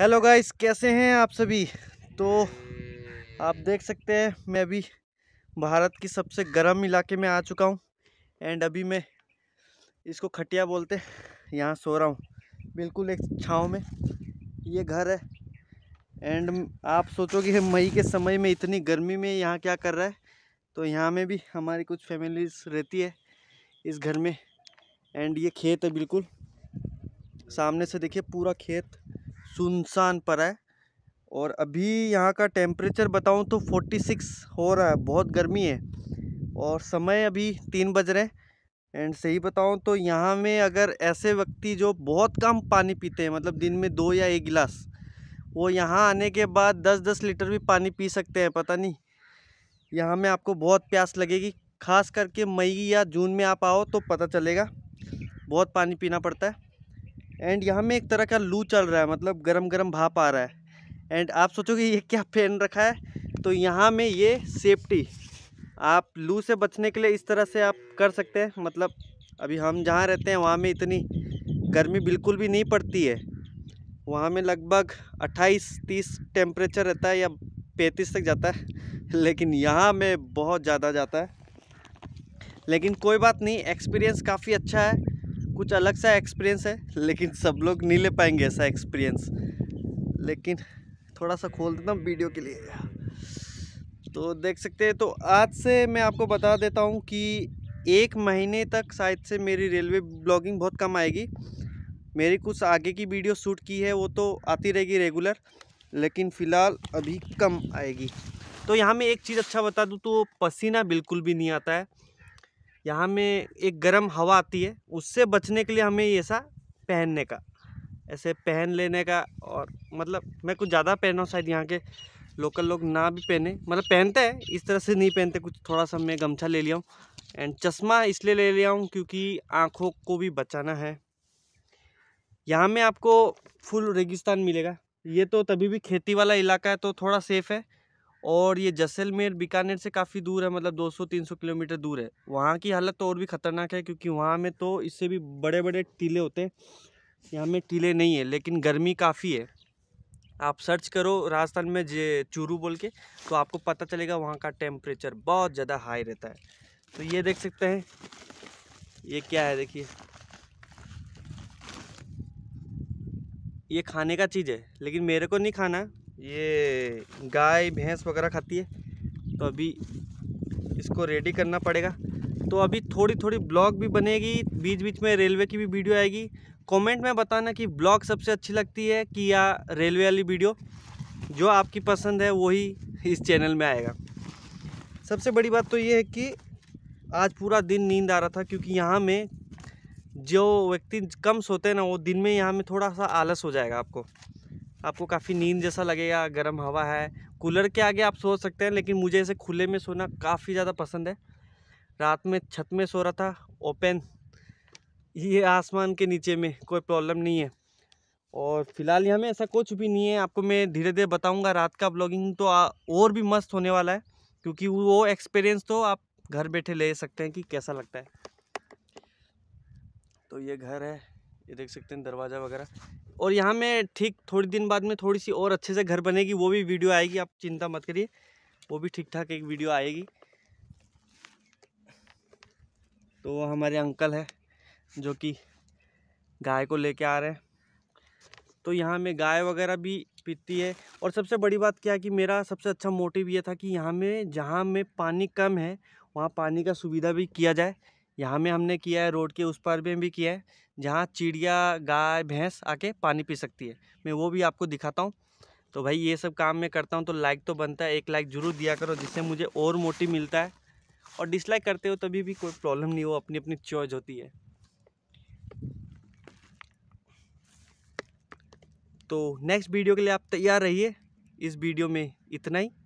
hello guys कैसे हैं आप सभी तो आप देख सकते हैं मैं अभी भारत की सबसे गर्म इलाके में आ चुका हूं एंड अभी मैं इसको खटिया बोलते यहां यहाँ सो रहा हूं बिल्कुल एक छाँव में ये घर है एंड आप सोचोगे मई के समय में इतनी गर्मी में यहाँ क्या कर रहा है तो यहाँ में भी हमारी कुछ फैमिलीज रहती है इस घर में एंड ये खेत है बिल्कुल सामने से देखिए पूरा खेत सुनसान पर है और अभी यहाँ का टेम्परेचर बताऊँ तो 46 हो रहा है बहुत गर्मी है और समय अभी तीन बज रहे हैं एंड सही बताऊँ तो यहाँ में अगर ऐसे व्यक्ति जो बहुत कम पानी पीते हैं मतलब दिन में दो या एक गिलास वो यहाँ आने के बाद दस दस लीटर भी पानी पी सकते हैं पता नहीं यहाँ में आपको बहुत प्यास लगेगी खास करके मई या जून में आप आओ तो पता चलेगा बहुत पानी पीना पड़ता है एंड यहाँ में एक तरह का लू चल रहा है मतलब गरम गरम भाप आ रहा है एंड आप सोचोगे ये क्या पहन रखा है तो यहाँ में ये सेफ्टी आप लू से बचने के लिए इस तरह से आप कर सकते हैं मतलब अभी हम जहाँ रहते हैं वहाँ में इतनी गर्मी बिल्कुल भी नहीं पड़ती है वहाँ में लगभग 28 30 टेम्परेचर रहता है या 35 तक जाता है लेकिन यहाँ में बहुत ज़्यादा जाता है लेकिन कोई बात नहीं एक्सपीरियंस काफ़ी अच्छा है कुछ अलग सा एक्सपीरियंस है लेकिन सब लोग नहीं ले पाएंगे ऐसा एक्सपीरियंस लेकिन थोड़ा सा खोल देता हूँ वीडियो के लिए तो देख सकते हैं तो आज से मैं आपको बता देता हूँ कि एक महीने तक शायद से मेरी रेलवे ब्लॉगिंग बहुत कम आएगी मेरी कुछ आगे की वीडियो शूट की है वो तो आती रहेगी रेगुलर लेकिन फ़िलहाल अभी कम आएगी तो यहाँ मैं एक चीज़ अच्छा बता दूँ तो पसीना बिल्कुल भी नहीं आता है यहाँ में एक गर्म हवा आती है उससे बचने के लिए हमें ऐसा पहनने का ऐसे पहन लेने का और मतलब मैं कुछ ज़्यादा पहन हूँ शायद यहाँ के लोकल लोग ना भी पहने मतलब पहनते हैं इस तरह से नहीं पहनते कुछ थोड़ा सा मैं गमछा ले लिया हूँ एंड चश्मा इसलिए ले लिया हूँ क्योंकि आँखों को भी बचाना है यहाँ में आपको फुल रेगिस्तान मिलेगा ये तो तभी भी खेती वाला इलाका है तो थोड़ा सेफ़ है और ये जैसलमेर बीकानेर से काफ़ी दूर है मतलब 200-300 किलोमीटर दूर है वहाँ की हालत तो और भी ख़तरनाक है क्योंकि वहाँ में तो इससे भी बड़े बड़े टीले होते हैं यहाँ में टीले नहीं है लेकिन गर्मी काफ़ी है आप सर्च करो राजस्थान में जे चूरू बोल के तो आपको पता चलेगा वहाँ का टेम्परेचर बहुत ज़्यादा हाई रहता है तो ये देख सकते हैं ये क्या है देखिए ये खाने का चीज़ है लेकिन मेरे को नहीं खाना ये गाय भैंस वगैरह खाती है तो अभी इसको रेडी करना पड़ेगा तो अभी थोड़ी थोड़ी ब्लॉग भी बनेगी बीच बीच में रेलवे की भी वीडियो आएगी कमेंट में बताना कि ब्लॉग सबसे अच्छी लगती है कि या रेलवे वाली वीडियो जो आपकी पसंद है वही इस चैनल में आएगा सबसे बड़ी बात तो ये है कि आज पूरा दिन नींद आ रहा था क्योंकि यहाँ में जो व्यक्ति कम सोते हैं ना वो दिन में यहाँ में थोड़ा सा आलस हो जाएगा आपको आपको काफ़ी नींद जैसा लगेगा गर्म हवा है कूलर के आगे आप सो सकते हैं लेकिन मुझे ऐसे खुले में सोना काफ़ी ज़्यादा पसंद है रात में छत में सो रहा था ओपन ये आसमान के नीचे में कोई प्रॉब्लम नहीं है और फिलहाल यहाँ में ऐसा कुछ भी नहीं है आपको मैं धीरे धीरे बताऊँगा रात का ब्लॉगिंग तो आ, और भी मस्त होने वाला है क्योंकि वो एक्सपीरियंस तो आप घर बैठे ले सकते हैं कि कैसा लगता है तो ये घर है ये देख सकते हैं दरवाज़ा वगैरह और यहाँ में ठीक थोड़ी दिन बाद में थोड़ी सी और अच्छे से घर बनेगी वो भी वीडियो आएगी आप चिंता मत करिए वो भी ठीक ठाक एक वीडियो आएगी तो हमारे अंकल है जो कि गाय को लेके आ रहे हैं तो यहाँ में गाय वगैरह भी पीती है और सबसे बड़ी बात क्या कि मेरा सबसे अच्छा मोटिव ये था कि यहाँ में जहाँ में पानी कम है वहाँ पानी का सुविधा भी किया जाए यहाँ में हमने किया है रोड के उस पार में भी किया है जहाँ चिड़िया गाय भैंस आके पानी पी सकती है मैं वो भी आपको दिखाता हूँ तो भाई ये सब काम मैं करता हूँ तो लाइक तो बनता है एक लाइक ज़रूर दिया करो जिससे मुझे और मोटिव मिलता है और डिसलाइक करते हो तभी भी कोई प्रॉब्लम नहीं हो अपनी अपनी चॉइस होती है तो नेक्स्ट वीडियो के लिए आप तैयार रहिए इस वीडियो में इतना ही